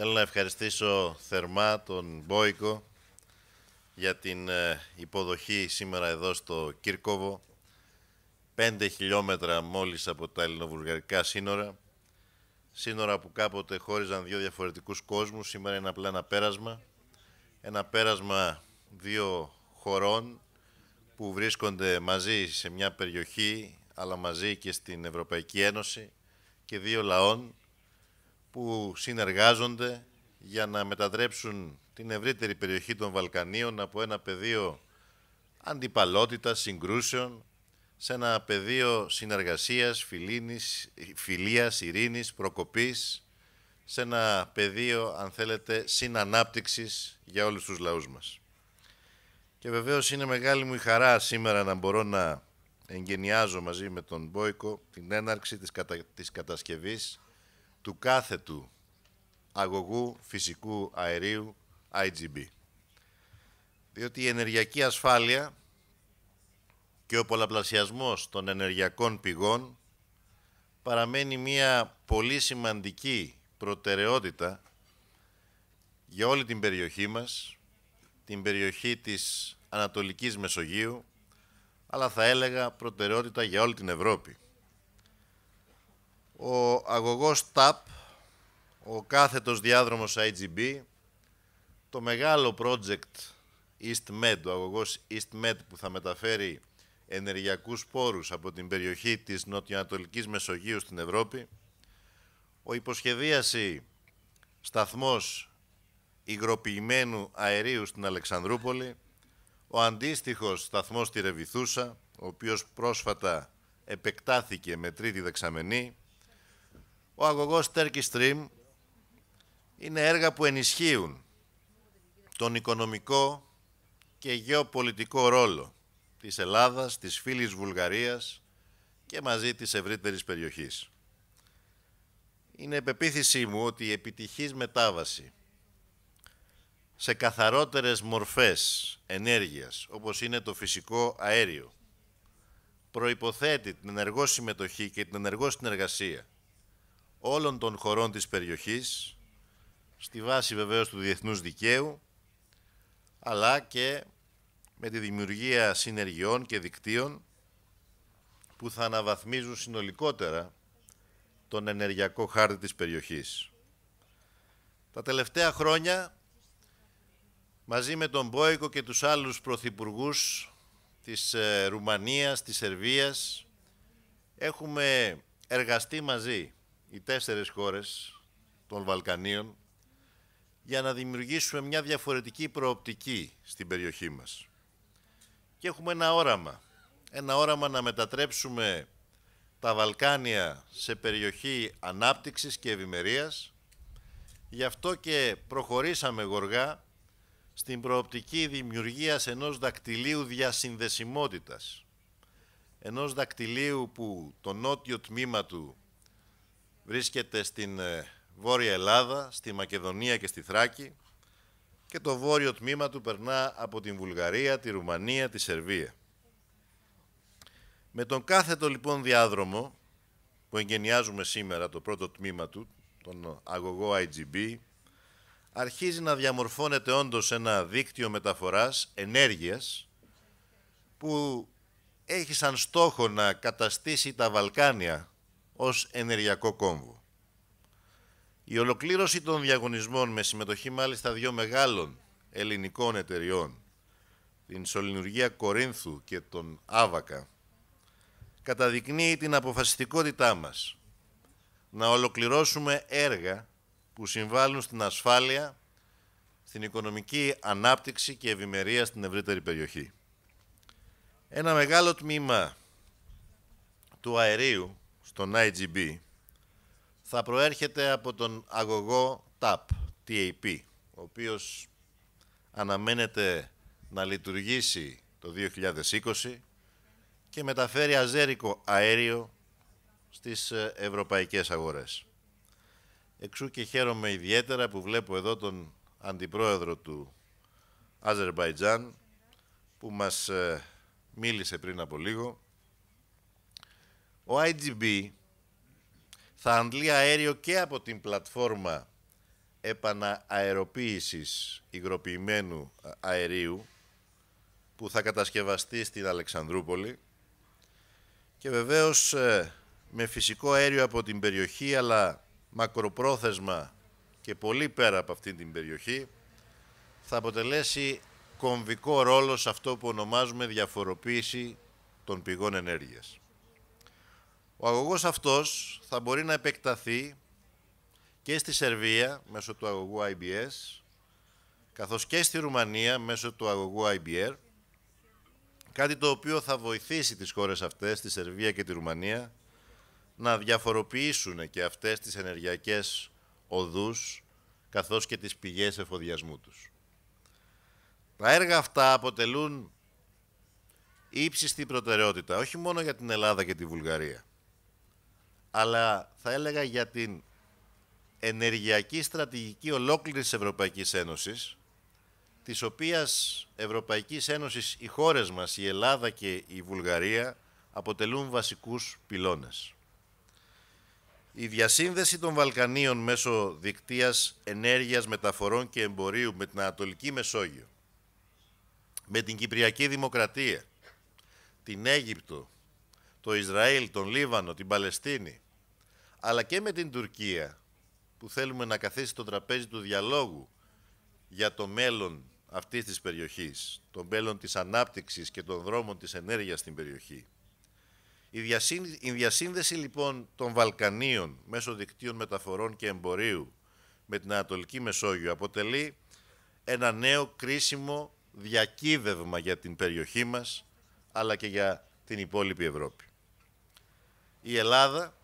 Θέλω να ευχαριστήσω θερμά τον Μπόικο για την ε, υποδοχή σήμερα εδώ στο Κύρκοβο. Πέντε χιλιόμετρα μόλις από τα ελληνοβουλγαρικά σύνορα. Σύνορα που κάποτε χώριζαν δύο διαφορετικούς κόσμους. Σήμερα είναι απλά ένα πέρασμα. Ένα πέρασμα δύο χωρών που βρίσκονται μαζί σε μια περιοχή αλλά μαζί και στην Ευρωπαϊκή Ένωση και δύο λαών που συνεργάζονται για να μετατρέψουν την ευρύτερη περιοχή των Βαλκανίων από ένα πεδίο αντιπαλότητας, συγκρούσεων, σε ένα πεδίο συνεργασίας, φιλίνης, φιλίας, ειρήνης, προκοπής, σε ένα πεδίο, αν θέλετε, συνανάπτυξης για όλους τους λαούς μας. Και βεβαίως είναι μεγάλη μου η χαρά σήμερα να μπορώ να εγγενιάζω μαζί με τον Μπόικο την έναρξη της, κατα... της κατασκευής του κάθετου αγωγού φυσικού αερίου IGB. Διότι η ενεργειακή ασφάλεια και ο πολλαπλασιασμός των ενεργειακών πηγών παραμένει μια πολύ σημαντική προτεραιότητα για όλη την περιοχή μας, την περιοχή της Ανατολικής Μεσογείου, αλλά θα έλεγα προτεραιότητα για όλη την Ευρώπη ο αγωγός TAP, ο κάθετος διάδρομος IGB, το μεγάλο project EastMed, ο αγωγός EastMed που θα μεταφέρει ενεργειακούς πόρους από την περιοχή της νοτιοανατολικής Μεσογείου στην Ευρώπη, ο υποσχεδίαση σταθμός υγροποιημένου αερίου στην Αλεξανδρούπολη, ο αντίστοιχος σταθμός στη Ρεβιθούσα, ο οποίος πρόσφατα επεκτάθηκε με τρίτη δεξαμενή, ο αγωγός Turkey Stream είναι έργα που ενισχύουν τον οικονομικό και γεωπολιτικό ρόλο της Ελλάδας, της φίλης Βουλγαρίας και μαζί της ευρύτερης περιοχής. Είναι επεποίθησή μου ότι η επιτυχής μετάβαση σε καθαρότερες μορφές ενέργειας, όπως είναι το φυσικό αέριο, προϋποθέτει την ενεργό συμμετοχή και την ενεργό συνεργασία όλων των χωρών της περιοχής, στη βάση βεβαίως του διεθνούς δικαίου, αλλά και με τη δημιουργία συνεργειών και δικτύων που θα αναβαθμίζουν συνολικότερα τον ενεργειακό χάρτη της περιοχής. Τα τελευταία χρόνια, μαζί με τον Μπόικο και τους άλλους πρωθυπουργούς της ε, Ρουμανίας, της Σερβίας, έχουμε εργαστεί μαζί οι τέσσερες χώρες των Βαλκανίων για να δημιουργήσουμε μια διαφορετική προοπτική στην περιοχή μας. Και έχουμε ένα όραμα. Ένα όραμα να μετατρέψουμε τα Βαλκάνια σε περιοχή ανάπτυξης και ευημερίας. Γι' αυτό και προχωρήσαμε γοργά στην προοπτική δημιουργίας ενός δακτυλίου διασυνδεσιμότητας. Ενός δακτυλίου που το νότιο τμήμα του βρίσκεται στην ε, Βόρεια Ελλάδα, στη Μακεδονία και στη Θράκη και το βόρειο τμήμα του περνά από την Βουλγαρία, τη Ρουμανία, τη Σερβία. Με τον κάθετο λοιπόν διάδρομο που εγκαινιάζουμε σήμερα το πρώτο τμήμα του, τον αγωγό IGB, αρχίζει να διαμορφώνεται όντως ένα δίκτυο μεταφοράς ενέργειας που έχει σαν στόχο να καταστήσει τα Βαλκάνια ως ενεργειακό κόμβο. Η ολοκλήρωση των διαγωνισμών με συμμετοχή μάλιστα δύο μεγάλων ελληνικών εταιριών, την Σολυνουργία Κορίνθου και τον Άβακα, καταδεικνύει την αποφασιστικότητά μας να ολοκληρώσουμε έργα που συμβάλλουν στην ασφάλεια, στην οικονομική ανάπτυξη και ευημερία στην ευρύτερη περιοχή. Ένα μεγάλο τμήμα του αερίου τον θα προέρχεται από τον αγωγό TAP, TAP, ο οποίος αναμένεται να λειτουργήσει το 2020 και μεταφέρει αζέρικο αέριο στις ε, ευρωπαϊκές αγορές. Εξού και χαίρομαι ιδιαίτερα που βλέπω εδώ τον αντιπρόεδρο του Αζερμπαϊτζάν που μας ε, μίλησε πριν από λίγο ο IGB θα αντλεί αέριο και από την πλατφόρμα επανααεροποίησης υγροποιημένου αερίου που θα κατασκευαστεί στην Αλεξανδρούπολη και βεβαίως ε, με φυσικό αέριο από την περιοχή αλλά μακροπρόθεσμα και πολύ πέρα από αυτή την περιοχή θα αποτελέσει κομβικό ρόλο σε αυτό που ονομάζουμε διαφοροποίηση των πηγών ενέργειας. Ο αγωγός αυτός θα μπορεί να επεκταθεί και στη Σερβία μέσω του αγωγού IBS, καθώς και στη Ρουμανία μέσω του αγωγού IBR, κάτι το οποίο θα βοηθήσει τις χώρες αυτές, τη Σερβία και τη Ρουμανία, να διαφοροποιήσουν και αυτές τις ενεργειακές οδούς, καθώς και τις πηγές εφοδιασμού τους. Τα έργα αυτά αποτελούν ύψιστη προτεραιότητα, όχι μόνο για την Ελλάδα και τη Βουλγαρία, αλλά θα έλεγα για την ενεργειακή στρατηγική ολόκληρης της Ευρωπαϊκής Ένωσης, της οποίας Ευρωπαϊκής Ένωσης οι χώρες μας, η Ελλάδα και η Βουλγαρία, αποτελούν βασικούς πυλώνες. Η διασύνδεση των Βαλκανίων μέσω δικτύας ενέργειας, μεταφορών και εμπορίου με την Ανατολική Μεσόγειο, με την Κυπριακή Δημοκρατία, την Αίγυπτο, το Ισραήλ, τον Λίβανο, την Παλαιστίνη, αλλά και με την Τουρκία που θέλουμε να καθίσει το τραπέζι του διαλόγου για το μέλλον αυτής της περιοχής, το μέλλον της ανάπτυξης και των δρόμων της ενέργειας στην περιοχή. Η διασύνδεση λοιπόν των Βαλκανίων μέσω δικτύων μεταφορών και εμπορίου με την Ανατολική Μεσόγειο αποτελεί ένα νέο κρίσιμο διακύβευμα για την περιοχή μας αλλά και για την υπόλοιπη Ευρώπη η Ελλάδα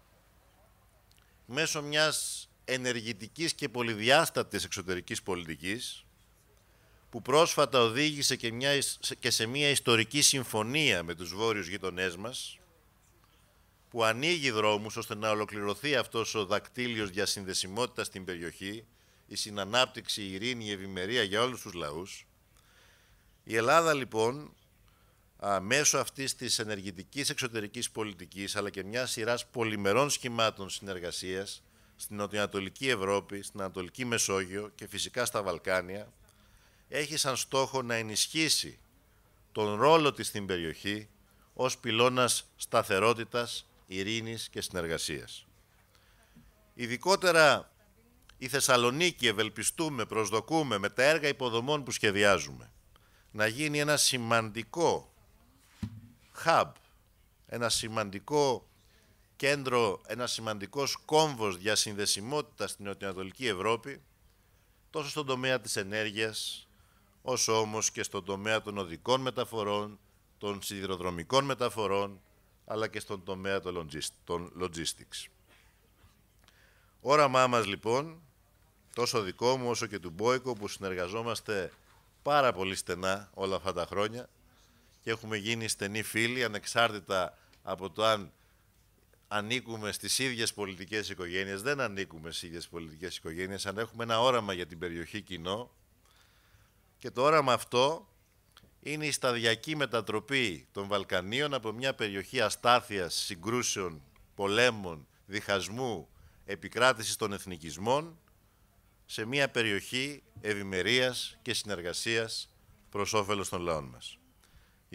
μέσω μιας ενεργητικής και πολυδιάστατης εξωτερικής πολιτικής που πρόσφατα οδήγησε και, μια, και σε μια ιστορική συμφωνία με τους βόρειους γειτονές μας που ανοίγει δρόμους ώστε να ολοκληρωθεί αυτός ο δακτύλιος διασυνδεσιμότητα στην περιοχή η συνανάπτυξη, η ειρήνη, η ευημερία για όλους τους λαούς. Η Ελλάδα λοιπόν μέσω αυτής της ενεργητικής εξωτερικής πολιτικής αλλά και μιας σειράς πολυμερών σχημάτων συνεργασίας στην Νοτιοανατολική Ευρώπη, στην Ανατολική Μεσόγειο και φυσικά στα Βαλκάνια έχει σαν στόχο να ενισχύσει τον ρόλο της στην περιοχή ως πυλώνας σταθερότητας, ειρήνης και συνεργασίας. Ειδικότερα η Θεσσαλονίκη ευελπιστούμε, προσδοκούμε με τα έργα υποδομών που σχεδιάζουμε να γίνει ένα σημαντικό hub, ένα σημαντικό κέντρο, ένα σημαντικός κόμβος διασυνδεσιμότητας στην Νοτιοανατολική Ευρώπη, τόσο στον τομέα της ενέργειας, όσο όμως και στον τομέα των οδικών μεταφορών, των σιδηροδρομικών μεταφορών, αλλά και στον τομέα των logistics. Όραμά μας λοιπόν, τόσο δικό μου όσο και του Μπόικο, που συνεργαζόμαστε πάρα πολύ στενά όλα αυτά τα χρόνια, και έχουμε γίνει στενοί φίλοι ανεξάρτητα από το αν ανήκουμε στις ίδιες πολιτικές οικογένειες, δεν ανήκουμε στις ίδιες πολιτικές οικογένειες, αν έχουμε ένα όραμα για την περιοχή κοινό και το όραμα αυτό είναι η σταδιακή μετατροπή των Βαλκανίων από μια περιοχή αστάθειας, συγκρούσεων, πολέμων, διχασμού, επικράτησης των εθνικισμών σε μια περιοχή ευημερίας και συνεργασίας προς όφελος των λαών μας.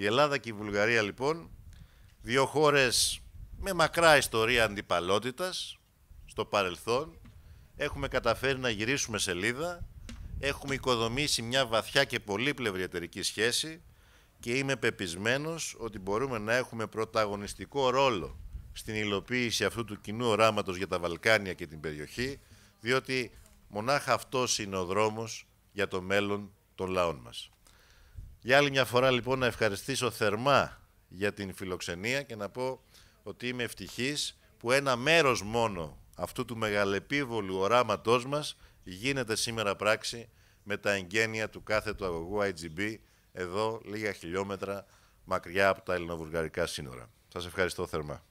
Η Ελλάδα και η Βουλγαρία λοιπόν, δύο χώρες με μακρά ιστορία αντιπαλότητας στο παρελθόν, έχουμε καταφέρει να γυρίσουμε σελίδα, έχουμε οικοδομήσει μια βαθιά και πολύπλευρη εταιρική σχέση και είμαι πεπισμένος ότι μπορούμε να έχουμε πρωταγωνιστικό ρόλο στην υλοποίηση αυτού του κοινού οράματος για τα Βαλκάνια και την περιοχή, διότι μονάχα αυτός είναι ο δρόμος για το μέλλον των λαών μας. Για άλλη μια φορά λοιπόν να ευχαριστήσω θερμά για την φιλοξενία και να πω ότι είμαι ευτυχής που ένα μέρος μόνο αυτού του μεγαλεπίβολου οράματός μας γίνεται σήμερα πράξη με τα εγγένεια του κάθε του αγωγού IGB εδώ λίγα χιλιόμετρα μακριά από τα ελληνοβουργαρικά σύνορα. Σας ευχαριστώ θερμά.